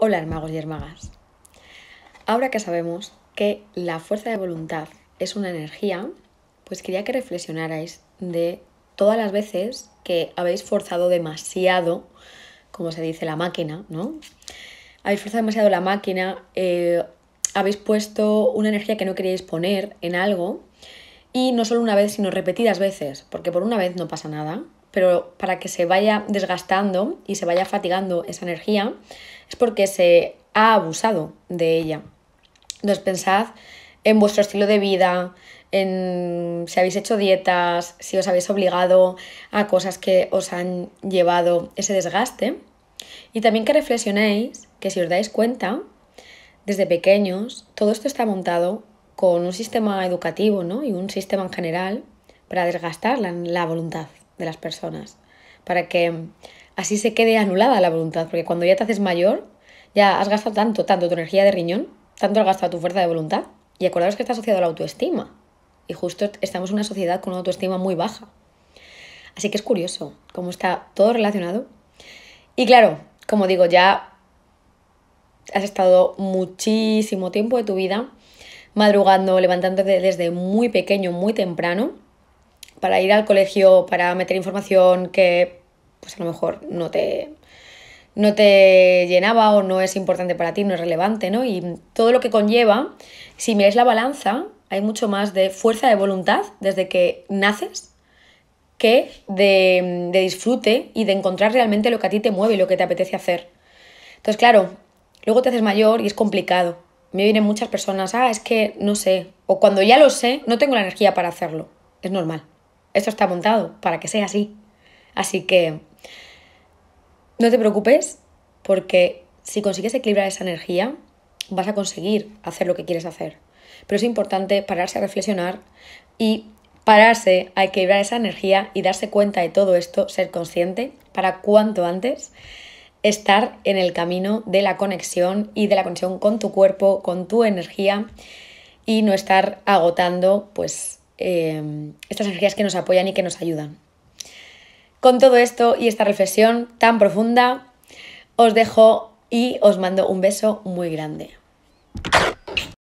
Hola, hermagos y hermagas. Ahora que sabemos que la fuerza de voluntad es una energía, pues quería que reflexionarais de todas las veces que habéis forzado demasiado, como se dice la máquina, ¿no? Habéis forzado demasiado la máquina, eh, habéis puesto una energía que no queríais poner en algo, y no solo una vez, sino repetidas veces, porque por una vez no pasa nada, pero para que se vaya desgastando y se vaya fatigando esa energía, es porque se ha abusado de ella. Entonces pensad en vuestro estilo de vida, en si habéis hecho dietas, si os habéis obligado a cosas que os han llevado ese desgaste. Y también que reflexionéis que si os dais cuenta, desde pequeños, todo esto está montado con un sistema educativo ¿no? y un sistema en general para desgastar la voluntad de las personas, para que así se quede anulada la voluntad, porque cuando ya te haces mayor, ya has gastado tanto, tanto tu energía de riñón, tanto has gastado tu fuerza de voluntad, y acordaros que está asociado a la autoestima, y justo estamos en una sociedad con una autoestima muy baja. Así que es curioso cómo está todo relacionado. Y claro, como digo, ya has estado muchísimo tiempo de tu vida madrugando, levantándote desde muy pequeño, muy temprano, para ir al colegio, para meter información que pues a lo mejor no te, no te llenaba o no es importante para ti, no es relevante, ¿no? Y todo lo que conlleva, si miráis la balanza, hay mucho más de fuerza de voluntad desde que naces que de, de disfrute y de encontrar realmente lo que a ti te mueve y lo que te apetece hacer. Entonces, claro, luego te haces mayor y es complicado. Me vienen muchas personas, ah, es que no sé, o cuando ya lo sé, no tengo la energía para hacerlo. Es normal. Esto está montado para que sea así. Así que no te preocupes porque si consigues equilibrar esa energía, vas a conseguir hacer lo que quieres hacer. Pero es importante pararse a reflexionar y pararse a equilibrar esa energía y darse cuenta de todo esto, ser consciente para cuanto antes estar en el camino de la conexión y de la conexión con tu cuerpo, con tu energía y no estar agotando pues Em, estas energías que nos apoyan y que nos ayudan. Con todo esto y esta reflexión tan profunda, os dejo y os mando un beso muy grande.